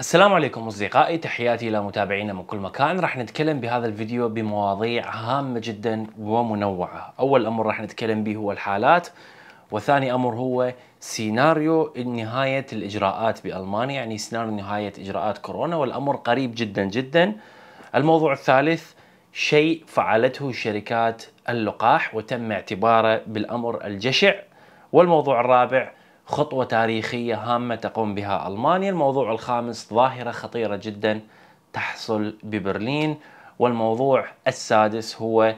السلام عليكم اصدقائي تحياتي الى متابعينا من كل مكان راح نتكلم بهذا الفيديو بمواضيع هامه جدا ومنوعه اول امر راح نتكلم به هو الحالات وثاني امر هو سيناريو نهايه الاجراءات بالمانيا يعني سيناريو نهايه اجراءات كورونا والامر قريب جدا جدا الموضوع الثالث شيء فعلته شركات اللقاح وتم اعتباره بالامر الجشع والموضوع الرابع خطوة تاريخية هامة تقوم بها ألمانيا الموضوع الخامس ظاهرة خطيرة جدا تحصل ببرلين والموضوع السادس هو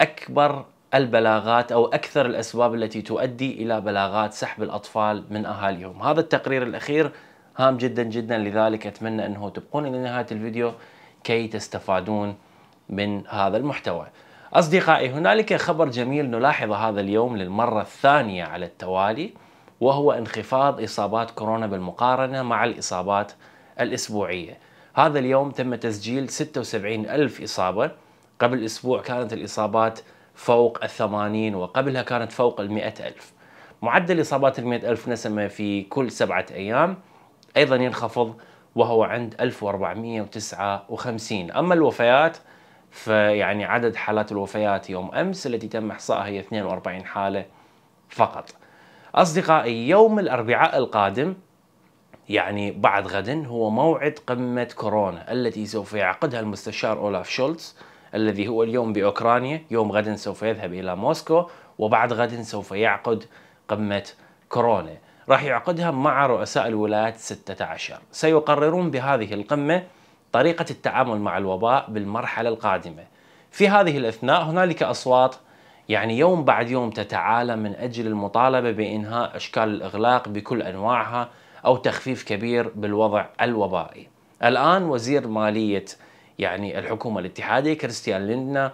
أكبر البلاغات أو أكثر الأسباب التي تؤدي إلى بلاغات سحب الأطفال من أهاليهم هذا التقرير الأخير هام جدا جدا لذلك أتمنى أنه تبقون إلى نهاية الفيديو كي تستفادون من هذا المحتوى أصدقائي هنالك خبر جميل نلاحظ هذا اليوم للمرة الثانية على التوالي وهو انخفاض إصابات كورونا بالمقارنة مع الإصابات الأسبوعية هذا اليوم تم تسجيل 76 ألف إصابة قبل أسبوع كانت الإصابات فوق الثمانين وقبلها كانت فوق المئة ألف معدل إصابات المئة ألف نسمة في كل سبعة أيام أيضا ينخفض وهو عند 1459 أما الوفيات فيعني عدد حالات الوفيات يوم أمس التي تم إحصائها هي 42 حالة فقط أصدقائي يوم الأربعاء القادم يعني بعد غد هو موعد قمة كورونا التي سوف يعقدها المستشار أولاف شولتز الذي هو اليوم بأوكرانيا يوم غد سوف يذهب إلى موسكو وبعد غد سوف يعقد قمة كورونا راح يعقدها مع رؤساء الولايات 16 سيقررون بهذه القمة طريقة التعامل مع الوباء بالمرحلة القادمة في هذه الأثناء هنالك أصوات يعني يوم بعد يوم تتعالى من اجل المطالبه بانهاء اشكال الاغلاق بكل انواعها او تخفيف كبير بالوضع الوبائي. الان وزير ماليه يعني الحكومه الاتحاديه كريستيان ليندنا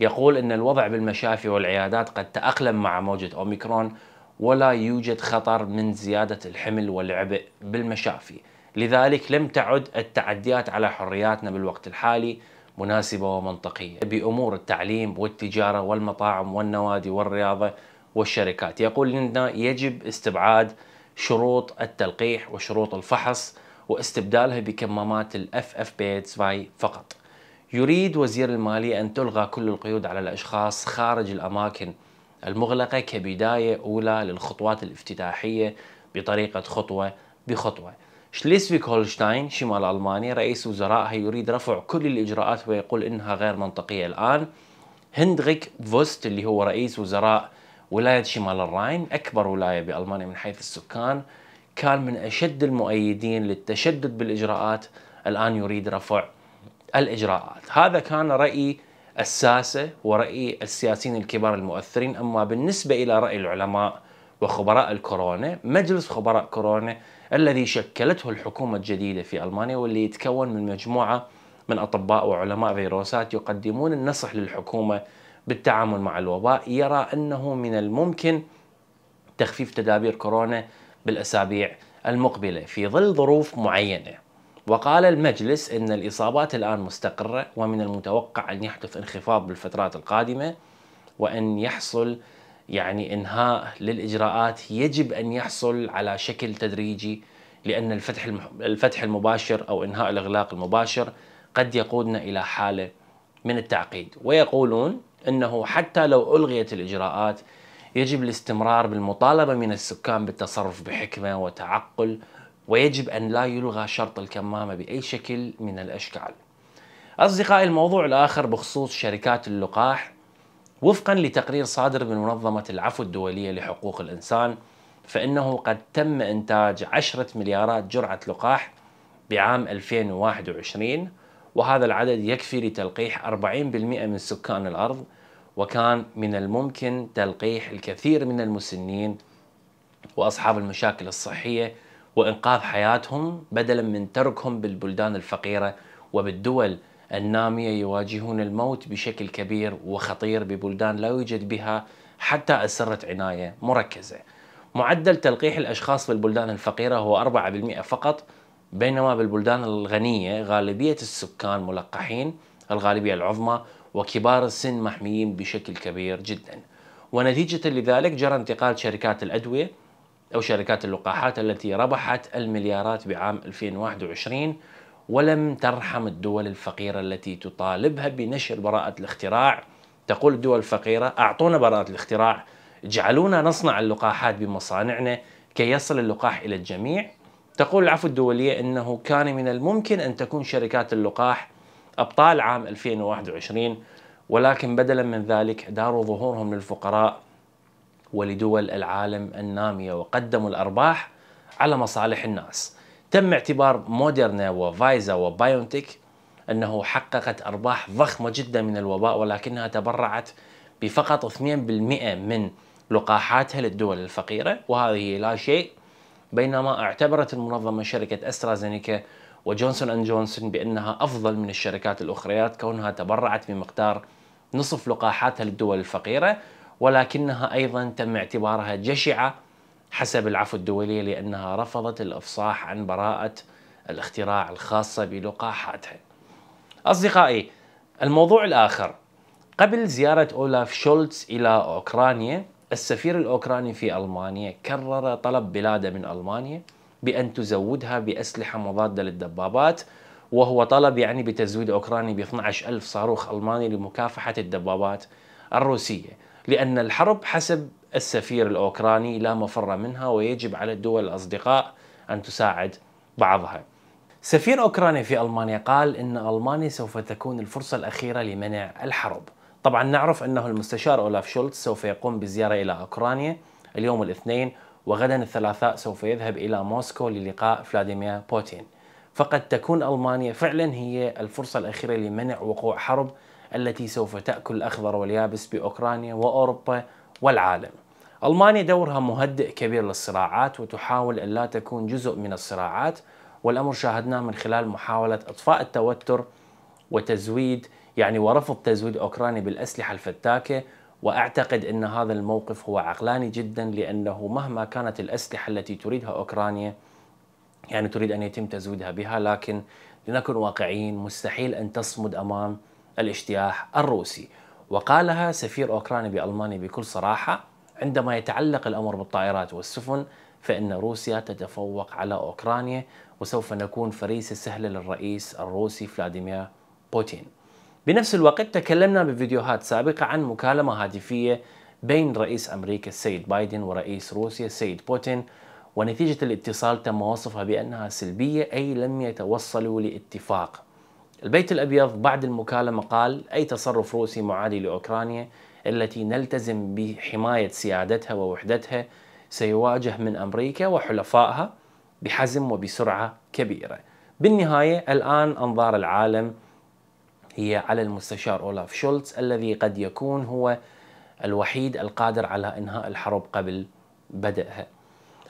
يقول ان الوضع بالمشافي والعيادات قد تاقلم مع موجه اوميكرون ولا يوجد خطر من زياده الحمل والعبء بالمشافي. لذلك لم تعد التعديات على حرياتنا بالوقت الحالي مناسبة ومنطقية بأمور التعليم والتجارة والمطاعم والنوادي والرياضة والشركات يقول لنا يجب استبعاد شروط التلقيح وشروط الفحص واستبدالها بكمامات الاف اف بي 2 فقط يريد وزير المالية أن تلغى كل القيود على الأشخاص خارج الأماكن المغلقة كبداية أولى للخطوات الافتتاحية بطريقة خطوة بخطوة شليسفيك هولشتاين شمال ألمانيا رئيس وزرائها يريد رفع كل الإجراءات ويقول إنها غير منطقية الآن هندريك فوست اللي هو رئيس وزراء ولاية شمال الراين أكبر ولاية بألمانيا من حيث السكان كان من أشد المؤيدين للتشدد بالإجراءات الآن يريد رفع الإجراءات هذا كان رأي الساسة ورأي السياسيين الكبار المؤثرين أما بالنسبة إلى رأي العلماء وخبراء الكورونا مجلس خبراء كورونا الذي شكلته الحكومة الجديدة في ألمانيا واللي يتكون من مجموعة من أطباء وعلماء فيروسات يقدمون النصح للحكومة بالتعامل مع الوباء يرى أنه من الممكن تخفيف تدابير كورونا بالأسابيع المقبلة في ظل ظروف معينة وقال المجلس أن الإصابات الآن مستقرة ومن المتوقع أن يحدث انخفاض بالفترات القادمة وأن يحصل يعني انهاء للاجراءات يجب ان يحصل على شكل تدريجي لان الفتح الفتح المباشر او انهاء الاغلاق المباشر قد يقودنا الى حاله من التعقيد ويقولون انه حتى لو الغيت الاجراءات يجب الاستمرار بالمطالبه من السكان بالتصرف بحكمه وتعقل ويجب ان لا يلغى شرط الكمامه باي شكل من الاشكال. اصدقائي الموضوع الاخر بخصوص شركات اللقاح وفقا لتقرير صادر من منظمة العفو الدولية لحقوق الإنسان فإنه قد تم إنتاج 10 مليارات جرعة لقاح بعام 2021 وهذا العدد يكفي لتلقيح 40% من سكان الأرض وكان من الممكن تلقيح الكثير من المسنين وأصحاب المشاكل الصحية وإنقاذ حياتهم بدلا من تركهم بالبلدان الفقيرة وبالدول النامية يواجهون الموت بشكل كبير وخطير ببلدان لا يوجد بها حتى أسرة عناية مركزة معدل تلقيح الأشخاص في البلدان الفقيرة هو 4% فقط بينما بالبلدان الغنية غالبية السكان ملقحين الغالبية العظمى وكبار السن محميين بشكل كبير جدا ونتيجة لذلك جرى انتقال شركات الأدوية أو شركات اللقاحات التي ربحت المليارات بعام 2021 ولم ترحم الدول الفقيرة التي تطالبها بنشر براءة الاختراع تقول الدول الفقيرة أعطونا براءة الاختراع اجعلونا نصنع اللقاحات بمصانعنا كي يصل اللقاح إلى الجميع تقول العفو الدولية أنه كان من الممكن أن تكون شركات اللقاح أبطال عام 2021 ولكن بدلا من ذلك داروا ظهورهم للفقراء ولدول العالم النامية وقدموا الأرباح على مصالح الناس تم اعتبار موديرنا وفايزا وبايونتيك أنه حققت أرباح ضخمة جدا من الوباء ولكنها تبرعت بفقط 2% من لقاحاتها للدول الفقيرة وهذه لا شيء بينما اعتبرت المنظمة شركة أسترازينيكا وجونسون أند جونسون بأنها أفضل من الشركات الأخريات كونها تبرعت بمقدار نصف لقاحاتها للدول الفقيرة ولكنها أيضا تم اعتبارها جشعة حسب العفو الدولي لأنها رفضت الإفصاح عن براءة الاختراع الخاصة بلقاحاتها أصدقائي الموضوع الآخر قبل زيارة أولاف شولتز إلى أوكرانيا السفير الأوكراني في ألمانيا كرر طلب بلاده من ألمانيا بأن تزودها بأسلحة مضادة للدبابات وهو طلب يعني بتزويد أوكراني ب 12 ألف صاروخ ألماني لمكافحة الدبابات الروسية لأن الحرب حسب السفير الاوكراني لا مفر منها ويجب على الدول الاصدقاء ان تساعد بعضها. سفير اوكرانيا في المانيا قال ان المانيا سوف تكون الفرصه الاخيره لمنع الحرب. طبعا نعرف انه المستشار اولاف شولتز سوف يقوم بزياره الى اوكرانيا اليوم الاثنين وغدا الثلاثاء سوف يذهب الى موسكو للقاء فلاديمير بوتين. فقد تكون المانيا فعلا هي الفرصه الاخيره لمنع وقوع حرب التي سوف تاكل الاخضر واليابس باوكرانيا واوروبا والعالم. ألمانيا دورها مهدئ كبير للصراعات وتحاول ألا تكون جزء من الصراعات والأمر شاهدناه من خلال محاولة إطفاء التوتر وتزويد يعني ورفض تزويد أوكرانيا بالأسلحة الفتاكة وأعتقد أن هذا الموقف هو عقلاني جدا لأنه مهما كانت الأسلحة التي تريدها أوكرانيا يعني تريد أن يتم تزويدها بها لكن لنكن واقعيين مستحيل أن تصمد أمام الاجتياح الروسي وقالها سفير أوكرانيا بألمانيا بكل صراحة عندما يتعلق الأمر بالطائرات والسفن فإن روسيا تتفوق على أوكرانيا وسوف نكون فريسة سهلة للرئيس الروسي فلاديمير بوتين بنفس الوقت تكلمنا بفيديوهات سابقة عن مكالمة هاتفية بين رئيس أمريكا السيد بايدن ورئيس روسيا السيد بوتين ونتيجة الاتصال تم وصفها بأنها سلبية أي لم يتوصلوا لاتفاق البيت الأبيض بعد المكالمة قال أي تصرف روسي معادي لأوكرانيا التي نلتزم بحماية سيادتها ووحدتها سيواجه من أمريكا وحلفائها بحزم وبسرعة كبيرة بالنهاية الآن أنظار العالم هي على المستشار أولاف شولتز الذي قد يكون هو الوحيد القادر على إنهاء الحرب قبل بدأها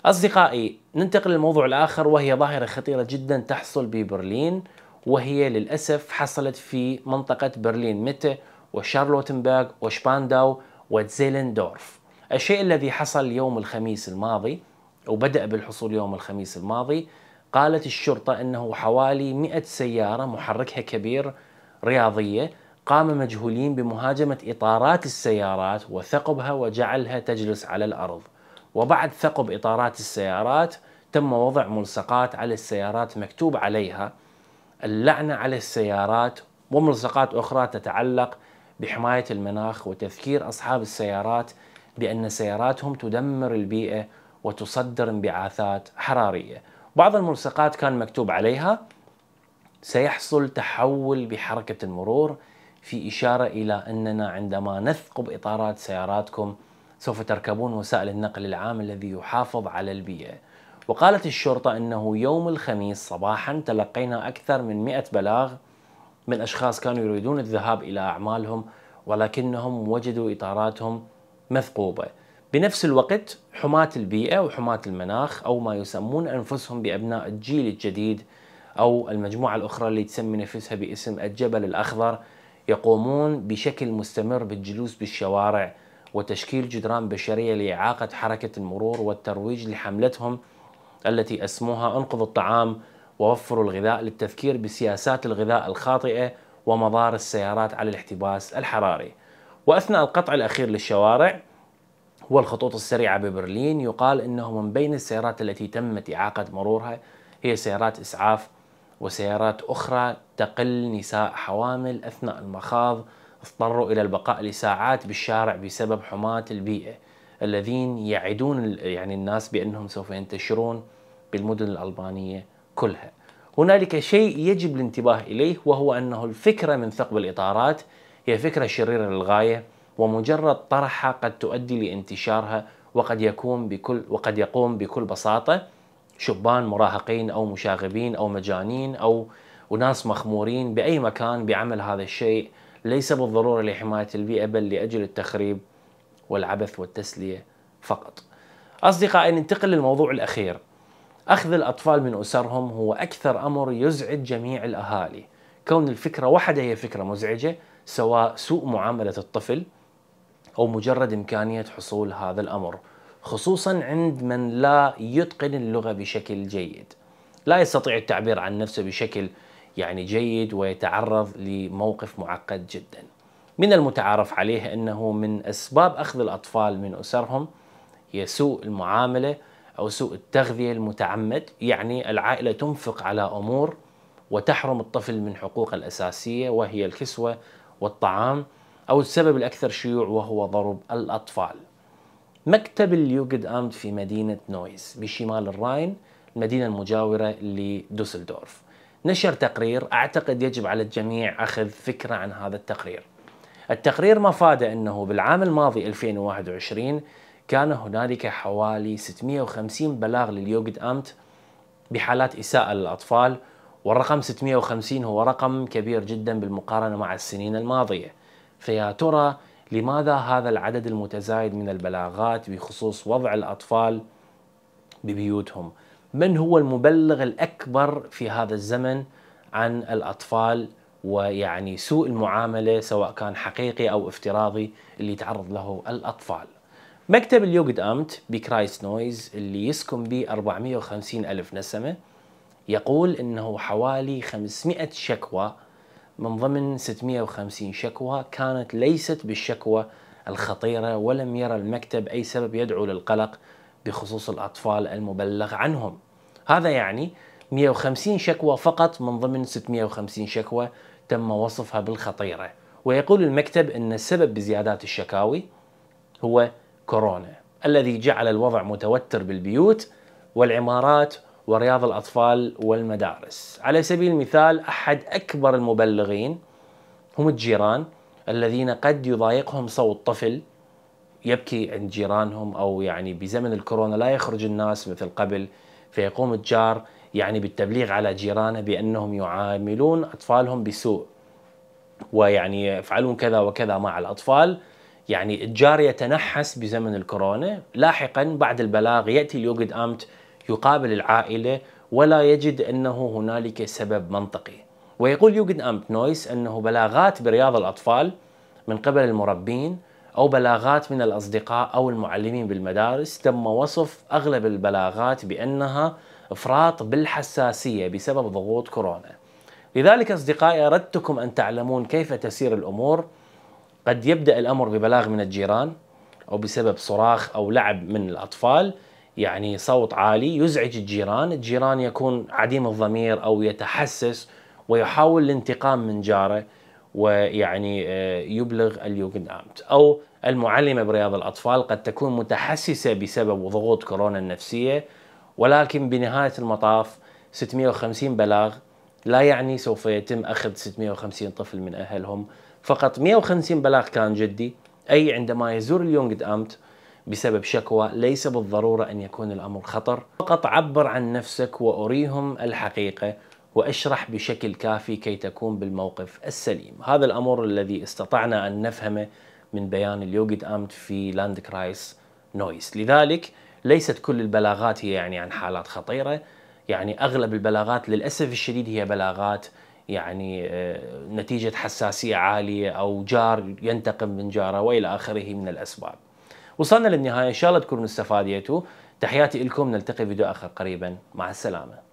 أصدقائي ننتقل للموضوع الآخر وهي ظاهرة خطيرة جدا تحصل ببرلين وهي للأسف حصلت في منطقة برلين متى وشارلوتنبرغ وشبانداو وتزيلندورف الشيء الذي حصل يوم الخميس الماضي وبدأ بالحصول يوم الخميس الماضي قالت الشرطة أنه حوالي 100 سيارة محركها كبير رياضية قام مجهولين بمهاجمة إطارات السيارات وثقبها وجعلها تجلس على الأرض وبعد ثقب إطارات السيارات تم وضع ملصقات على السيارات مكتوب عليها اللعنة على السيارات وملصقات أخرى تتعلق بحماية المناخ وتذكير أصحاب السيارات بأن سياراتهم تدمر البيئة وتصدر انبعاثات حرارية بعض الملصقات كان مكتوب عليها سيحصل تحول بحركة المرور في إشارة إلى أننا عندما نثقب إطارات سياراتكم سوف تركبون وسائل النقل العام الذي يحافظ على البيئة وقالت الشرطة أنه يوم الخميس صباحا تلقينا أكثر من 100 بلاغ من أشخاص كانوا يريدون الذهاب إلى أعمالهم ولكنهم وجدوا إطاراتهم مثقوبة بنفس الوقت حماة البيئة وحماة المناخ أو ما يسمون أنفسهم بأبناء الجيل الجديد أو المجموعة الأخرى اللي تسمي نفسها باسم الجبل الأخضر يقومون بشكل مستمر بالجلوس بالشوارع وتشكيل جدران بشرية لإعاقة حركة المرور والترويج لحملتهم التي أسموها أنقذ الطعام ووفروا الغذاء للتذكير بسياسات الغذاء الخاطئة ومضار السيارات على الاحتباس الحراري وأثناء القطع الأخير للشوارع والخطوط السريعة ببرلين يقال أنه من بين السيارات التي تمت إعاقة مرورها هي سيارات إسعاف وسيارات أخرى تقل نساء حوامل أثناء المخاض اضطروا إلى البقاء لساعات بالشارع بسبب حماة البيئة الذين يعدون يعني الناس بأنهم سوف ينتشرون بالمدن الألبانية كلها هنالك شيء يجب الانتباه إليه وهو أنه الفكرة من ثقب الإطارات هي فكرة شريرة للغاية ومجرد طرحها قد تؤدي لانتشارها وقد يكون بكل وقد يقوم بكل بساطة شبان مراهقين أو مشاغبين أو مجانين أو وناس مخمورين بأي مكان بعمل هذا الشيء ليس بالضرورة لحماية البيئة بل لأجل التخريب والعبث والتسلية فقط أصدقائي ننتقل للموضوع الأخير أخذ الأطفال من أسرهم هو أكثر أمر يزعج جميع الأهالي كون الفكرة وحدها هي فكرة مزعجة سواء سوء معاملة الطفل أو مجرد إمكانية حصول هذا الأمر خصوصا عند من لا يتقن اللغة بشكل جيد لا يستطيع التعبير عن نفسه بشكل يعني جيد ويتعرض لموقف معقد جدا من المتعارف عليه أنه من أسباب أخذ الأطفال من أسرهم يسوء المعاملة أو سوء التغذية المتعمد يعني العائلة تنفق على أمور وتحرم الطفل من حقوقه الأساسية وهي الكسوة والطعام أو السبب الأكثر شيوع وهو ضرب الأطفال مكتب اليوغد أمد في مدينة نويز بشمال الراين المدينة المجاورة لدوسلدورف نشر تقرير أعتقد يجب على الجميع أخذ فكرة عن هذا التقرير التقرير مفاده أنه بالعام الماضي 2021 كان هنالك حوالي 650 بلاغ لليوغد أمت بحالات إساءة للأطفال والرقم 650 هو رقم كبير جدا بالمقارنة مع السنين الماضية فيا ترى لماذا هذا العدد المتزايد من البلاغات بخصوص وضع الأطفال ببيوتهم من هو المبلغ الأكبر في هذا الزمن عن الأطفال ويعني سوء المعاملة سواء كان حقيقي أو افتراضي اللي يتعرض له الأطفال مكتب اليوجد أمت بكرايست نويز اللي يسكن به 450 ألف نسمة يقول أنه حوالي 500 شكوى من ضمن 650 شكوى كانت ليست بالشكوى الخطيرة ولم يرى المكتب أي سبب يدعو للقلق بخصوص الأطفال المبلغ عنهم هذا يعني 150 شكوى فقط من ضمن 650 شكوى تم وصفها بالخطيرة ويقول المكتب أن السبب بزيادات الشكاوي هو كورونا الذي جعل الوضع متوتر بالبيوت والعمارات ورياض الأطفال والمدارس على سبيل المثال أحد أكبر المبلغين هم الجيران الذين قد يضايقهم صوت طفل يبكي عند جيرانهم أو يعني بزمن الكورونا لا يخرج الناس مثل قبل فيقوم الجار يعني بالتبليغ على جيرانه بأنهم يعاملون أطفالهم بسوء ويعني يفعلون كذا وكذا مع الأطفال يعني الجار يتنحس بزمن الكورونا لاحقا بعد البلاغ يأتي اليوجد أمت يقابل العائلة ولا يجد أنه هنالك سبب منطقي ويقول يوجد أمت نويس أنه بلاغات برياض الأطفال من قبل المربين أو بلاغات من الأصدقاء أو المعلمين بالمدارس تم وصف أغلب البلاغات بأنها إفراط بالحساسية بسبب ضغوط كورونا لذلك أصدقائي أردتكم أن تعلمون كيف تسير الأمور قد يبدأ الأمر ببلاغ من الجيران أو بسبب صراخ أو لعب من الأطفال يعني صوت عالي يزعج الجيران الجيران يكون عديم الضمير أو يتحسس ويحاول الانتقام من جاره ويعني آه، يبلغ اليوغنامت أو المعلمة برياض الأطفال قد تكون متحسسة بسبب ضغوط كورونا النفسية ولكن بنهاية المطاف 650 بلاغ لا يعني سوف يتم أخذ 650 طفل من أهلهم فقط 150 بلاغ كان جدي أي عندما يزور اليونغد أمت بسبب شكوى ليس بالضرورة أن يكون الأمر خطر فقط عبر عن نفسك وأريهم الحقيقة واشرح بشكل كافي كي تكون بالموقف السليم هذا الامر الذي استطعنا ان نفهمه من بيان اليوجد امت في لاند كرايس نويس لذلك ليست كل البلاغات هي يعني عن حالات خطيره يعني اغلب البلاغات للاسف الشديد هي بلاغات يعني آه، نتيجة حساسية عالية أو جار ينتقم من جاره وإلى آخره من الأسباب وصلنا للنهاية إن شاء الله تكونوا استفاديتوا تحياتي لكم نلتقي فيديو آخر قريبا مع السلامة